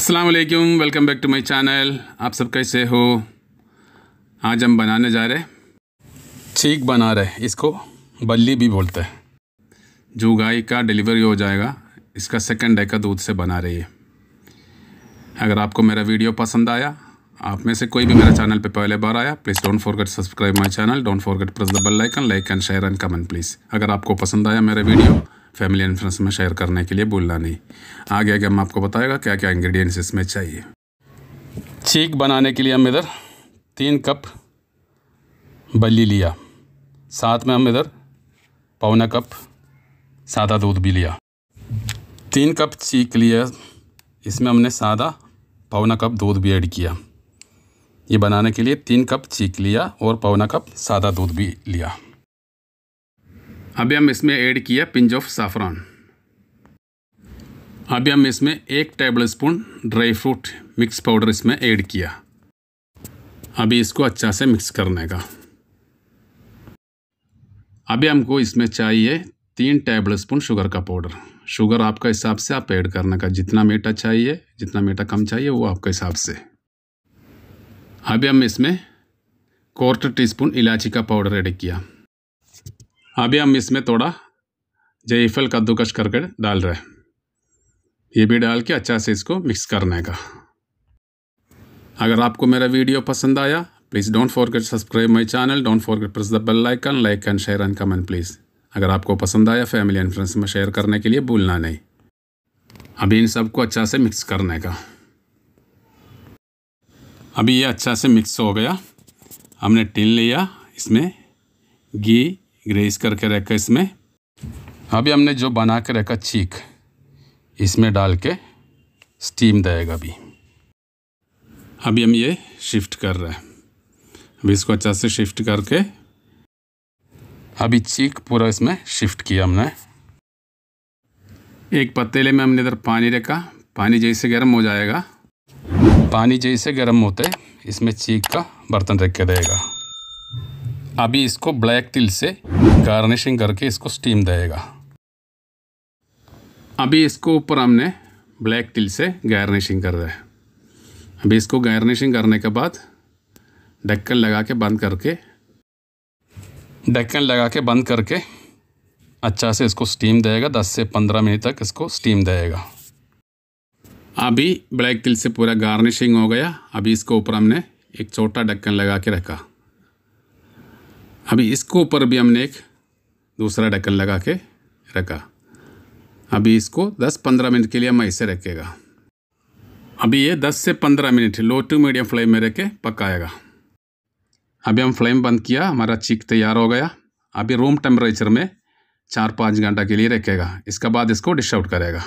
अस्सलाम वालेकुम welcome back to my channel आप सब कैसे हो आज हम बनाने जा रहे ठीक बना रहे इसको बल्ली भी बोलते हैं जो गाय का डिलीवरी हो जाएगा इसका सेकंड डे का दूध से बना रही है अगर आपको मेरा वीडियो पसंद आया आप में से कोई भी मेरा चैनल पे पहले बार आया please don't forget subscribe my channel don't forget press the bell icon like and share and comment please अगर आपको पसंद आया मेरा वीडियो फैमिली इन्फ्रेंस में शेयर करने के लिए भूलना नहीं आगे आगे हम आपको बताएगा क्या क्या इंग्रेडिएंट्स इसमें चाहिए चीक बनाने के लिए हम इधर तीन कप बली लिया साथ में हम इधर पौना कप सादा दूध भी लिया तीन कप चीक लिया इसमें हमने सादा पौना कप दूध भी ऐड किया ये बनाने के लिए तीन कप चीक लिया और पौना कप सादा दूध भी लिया अभी हम इसमें ऐड किया पिंज ऑफ साफरान अभी हम इसमें एक tablespoon dry fruit mix powder इसमें ऐड किया अभी इसको अच्छा से मिक्स करने का अभी हमको इसमें चाहिए तीन टेबल स्पून शुगर का पाउडर शुगर आपका हिसाब से आप ऐड करने का जितना मीठा चाहिए जितना मीठा कम चाहिए वो आपके हिसाब से अभी हम इसमें क्वार्टर टी स्पून इलायची का पाउडर ऐड किया अभी हम इसमें थोड़ा जयफल कद्दूकश करके डाल रहे हैं ये भी डाल के अच्छा से इसको मिक्स करने का अगर आपको मेरा वीडियो पसंद आया please don't forget subscribe my channel don't forget press the bell icon like and share and comment please अगर आपको पसंद आया फैमिली एंड फ्रेंड्स में शेयर करने के लिए भूलना नहीं अभी इन सबको अच्छा से मिक्स करने का अभी ये अच्छा से मिक्स हो गया हमने टिन लिया इसमें घी ग्रेस करके रखा इसमें अभी हमने जो बना के रखा चीक इसमें डाल के स्टीम देगा अभी अभी हम ये शिफ्ट कर रहे हैं अभी इसको अच्छा से शिफ्ट करके अभी चीक पूरा इसमें शिफ्ट किया हमने एक पतीले में हमने इधर पानी रखा पानी जैसे गर्म हो जाएगा पानी जैसे गर्म होते इसमें चीक का बर्तन रख के देगा अभी इसको ब्लैक तिल से गार्निशिंग करके इसको स्टीम देगा अभी इसको ऊपर हमने ब्लैक तिल से गार्निशिंग कर दिया अभी इसको गार्निशिंग करने के बाद ढक्कन लगा के बंद करके ढक्कन लगा के बंद करके अच्छा से इसको स्टीम देगा 10 से 15 मिनट तक इसको स्टीम देगा अभी ब्लैक तिल से पूरा गार्निशिंग हो गया अभी इसको ऊपर हमने एक छोटा ढक्कन लगा के रखा अभी इसको ऊपर भी हमने एक दूसरा ढक्कन लगा के रखा अभी इसको 10-15 मिनट के लिए हम ऐसे रखेगा अभी ये 10 से 15 minute low to medium flame में रखे के पकाएगा अभी हम फ्लेम बंद किया हमारा चीक तैयार हो गया अभी रूम टेम्परेचर में चार पाँच घंटा के लिए रखेगा इसके बाद इसको डिश आउट करेगा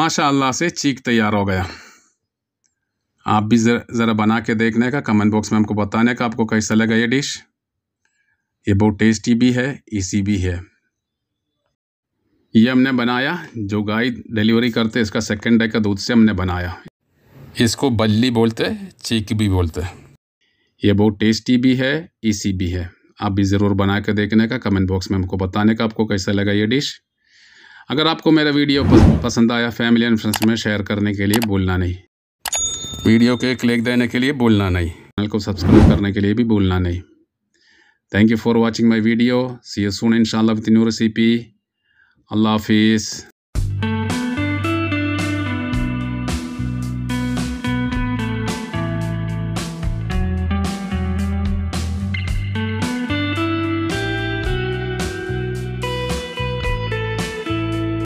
माशाल्लाह से चीक तैयार हो गया आप भी ज़रा बना के देखने का कमेंट बॉक्स में हमको बताने का आपको कैसा लगा ये डिश ये बहुत टेस्टी भी है ईसी भी है ये हमने बनाया जो गाय डिलीवरी करते इसका सेकेंड डे का दूध से हमने बनाया इसको बल्ली बोलते हैं चीक भी बोलते हैं ये बहुत टेस्टी भी है ईसी भी है आप भी ज़रूर बना के देखने का कमेंट बॉक्स में हमको बताने का आपको कैसा लगा ये डिश अगर आपको मेरा वीडियो पसंद आया फैमिली एंड फ्रेंड्स में शेयर करने के लिए भूलना नहीं वीडियो के क्लिक देने के लिए भूलना नहीं चैनल को सब्सक्राइब करने के लिए भी भूलना नहीं Thank you for watching my video. See you soon inshallah with new recipe. Allah Hafiz.